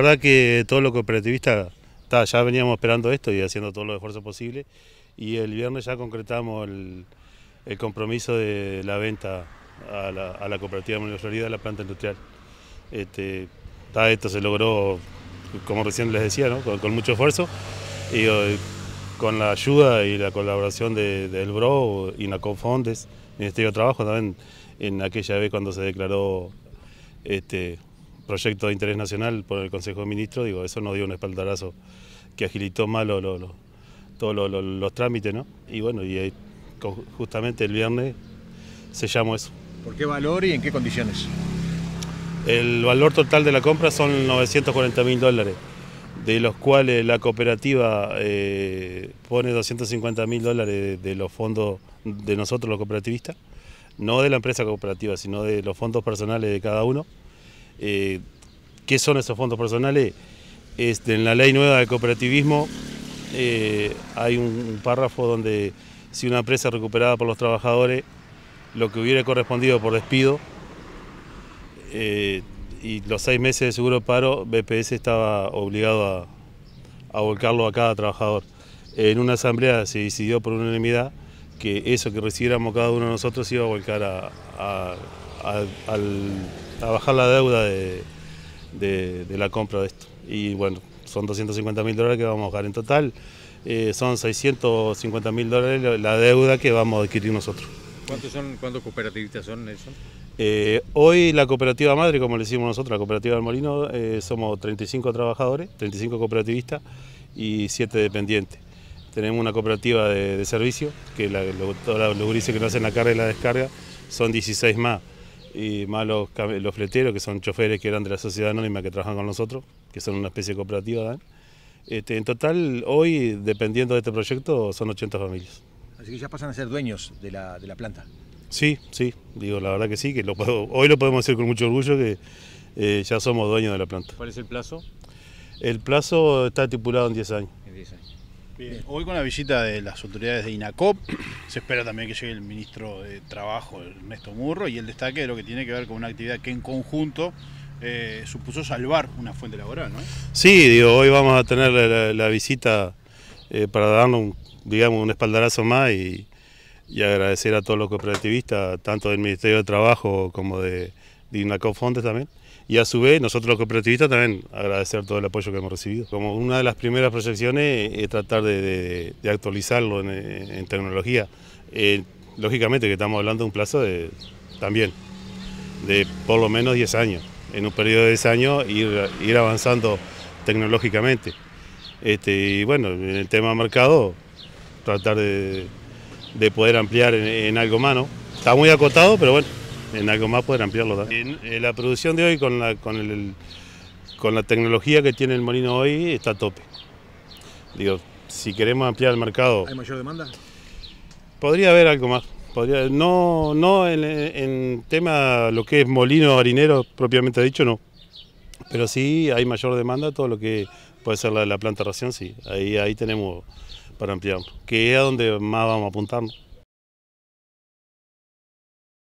La verdad que todos los cooperativistas ya veníamos esperando esto y haciendo todo lo esfuerzo posible, y el viernes ya concretamos el, compromiso de la venta a la, a la cooperativa Florida de la planta industrial. Este, esto se logró, como recién les decía, con, mucho esfuerzo y eh, con la ayuda y la colaboración del BRO y Fondes, Ministerio de Trabajo también, en aquella vez cuando se declaró este, proyecto de interés nacional por el Consejo de Ministros, digo, eso nos dio un espaldarazo que agilitó más todos los trámites, ¿no? Y bueno, y eh, justamente el viernes se llamó eso. ¿Por qué valor y en qué condiciones? El valor total de la compra son 940.000 mil dólares, de los cuales la cooperativa eh, pone 250 mil dólares de los fondos de nosotros los cooperativistas, no de la empresa cooperativa, sino de los fondos personales de cada uno. Eh, ¿Qué son esos fondos personales? Este, en la ley nueva de cooperativismo eh, hay un párrafo donde si una empresa recuperada por los trabajadores lo que hubiera correspondido por despido eh, y los seis meses de seguro paro, BPS estaba obligado a, volcarlo a cada trabajador. En una asamblea se decidió por unanimidad que eso que recibiéramos cada uno de nosotros iba a volcar al a bajar la deuda de, la compra de esto. Y bueno, son 250 mil dólares que vamos a bajar en total. Eh, son 650 mil dólares la deuda que vamos a adquirir nosotros. ¿Cuántos son, cuántos cooperativistas son, eh, hoy la cooperativa madre, como le decimos nosotros, la cooperativa del Molino, eh, somos 35 trabajadores, 35 cooperativistas y 7 dependientes. Tenemos una cooperativa de, servicio, que la, los, los que nos hacen la carga y la descarga son 16 más y más los, fleteros, que son choferes que eran de la sociedad anónima que trabajan con nosotros, que son una especie de cooperativa. ¿eh? Este, en total, hoy, dependiendo de este proyecto, son 80 familias. Así que ya pasan a ser dueños de la, planta. Sí, sí, digo, la verdad que sí, que lo hoy lo podemos decir con mucho orgullo que eh, ya somos dueños de la planta. ¿Cuál es el plazo? El plazo está estipulado en En 10 años. Hoy con la visita de las autoridades de INACOP, se espera también que llegue el ministro de Trabajo, Ernesto Murro, y el destaque de lo que tiene que ver con una actividad que en conjunto eh, supuso salvar una fuente laboral, ¿no? Sí, hoy vamos a tener la, visita eh, para darnos, un, digamos, un espaldarazo más y, agradecer a todos los cooperativistas, tanto del Ministerio de Trabajo como de, de INACOP Fontes también, y a su vez nosotros los cooperativistas también agradecer todo el apoyo que hemos recibido. Como una de las primeras proyecciones es tratar de, actualizarlo en, tecnología. Eh, lógicamente que estamos hablando de un plazo de, también de por lo menos 10 años. En un periodo de 10 años ir, avanzando tecnológicamente. Este, y bueno, en el tema mercado, tratar de, poder ampliar en, algo más, Está muy acotado, pero bueno en algo más poder ampliarlo. Eh, la producción de hoy con la, con, la tecnología que tiene el molino hoy está a tope. Digo, si queremos ampliar el mercado... ¿Hay mayor demanda? Podría haber algo más. Podría, no no en, tema lo que es molino harinero propiamente dicho, no. Pero sí hay mayor demanda, todo lo que puede ser la, la planta ración, sí. Ahí, ahí tenemos para ampliar, que es a donde más vamos apuntando.